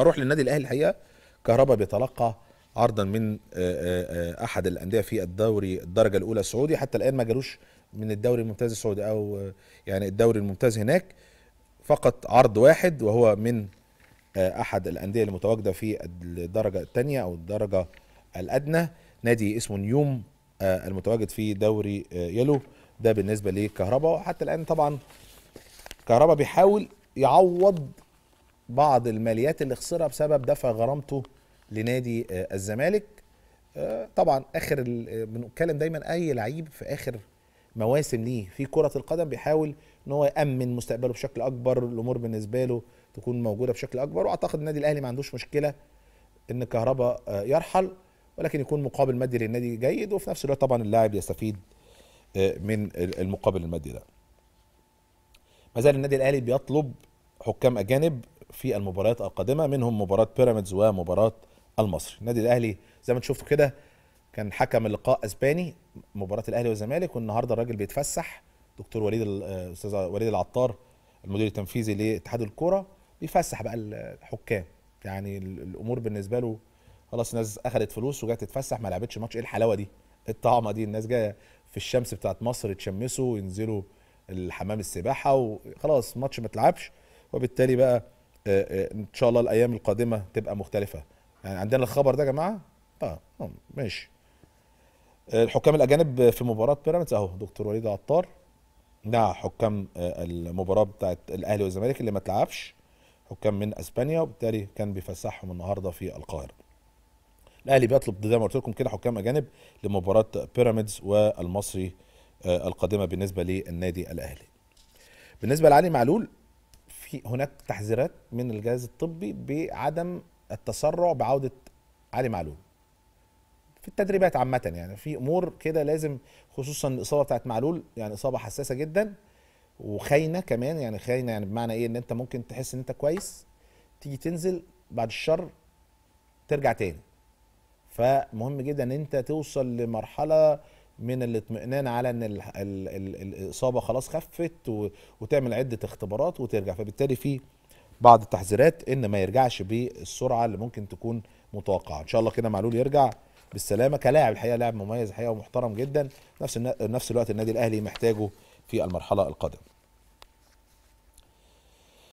اروح للنادي الاهلي الحقيقه كهربا بيتلقى عرضا من آه، آه، آه، احد الانديه في الدوري الدرجه الاولى السعودي حتى الان ما جالوش من الدوري الممتاز السعودي او يعني الدوري الممتاز هناك فقط عرض واحد وهو من احد الانديه المتواجده في الدرجه الثانيه او الدرجه الادنى نادي اسمه نيوم المتواجد في دوري يلو ده بالنسبه لكهربا وحتى الان طبعا كهربا بيحاول يعوض بعض الماليات اللي خسرها بسبب دفع غرامته لنادي آه، الزمالك آه، طبعا اخر آه، بنتكلم دايما اي لعيب في اخر مواسم ليه في كره القدم بيحاول ان هو يامن مستقبله بشكل اكبر الامور بالنسبه له تكون موجوده بشكل اكبر واعتقد النادي الاهلي ما عندوش مشكله ان كهربا يرحل ولكن يكون مقابل مادي للنادي جيد وفي نفس الوقت طبعا اللاعب يستفيد من المقابل المادي ده ما زال النادي الاهلي بيطلب حكام اجانب في المباريات القادمه منهم مباراه بيراميدز ومباراه المصري النادي الاهلي زي ما انتم شفتوا كده كان حكم اللقاء اسباني مباراه الاهلي والزمالك والنهارده الراجل بيتفسح دكتور وليد الاستاذ وليد العطار المدير التنفيذي لاتحاد الكوره بيفسح بقى الحكام يعني الامور بالنسبه له خلاص الناس اخذت فلوس وجت تتفسح ما لعبتش ماتش ايه الحلاوه دي الطعمه دي الناس جايه في الشمس بتاعت مصر يتشمسوا وينزلوا الحمام السباحه وخلاص ماتش ما تلعبش وبالتالي بقى آه، آه، ان شاء الله الايام القادمه تبقى مختلفه يعني عندنا الخبر ده يا جماعه اه, آه، ماشي الحكام الاجانب في مباراه بيراميدز اهو دكتور وليد عطار مع حكام المباراه بتاعت الاهلي والزمالك اللي ما تلعبش حكام من اسبانيا وبالتالي كان بيفسحهم النهارده في القاهره الاهلي بيطلب زي ما قلت لكم كده حكام اجانب لمباراه بيراميدز والمصري القادمه بالنسبه للنادي الاهلي بالنسبه لعلي معلول في هناك تحذيرات من الجهاز الطبي بعدم التسرع بعوده علي معلول في التدريبات عامه يعني في امور كده لازم خصوصا الاصابه بتاعت معلول يعني اصابه حساسه جدا وخاينه كمان يعني خاينه يعني بمعنى ايه ان انت ممكن تحس ان انت كويس تيجي تنزل بعد الشر ترجع تاني فمهم جدا ان انت توصل لمرحله من الاطمئنان على ان الـ الـ الـ الاصابه خلاص خفت وتعمل عده اختبارات وترجع فبالتالي في بعض التحذيرات ان ما يرجعش بالسرعه اللي ممكن تكون متوقعه ان شاء الله كده معلول يرجع بالسلامه كلاعب الحقيقه لاعب مميز الحقيقه ومحترم جدا نفس نفس الوقت النادي الاهلي محتاجه في المرحله القادمه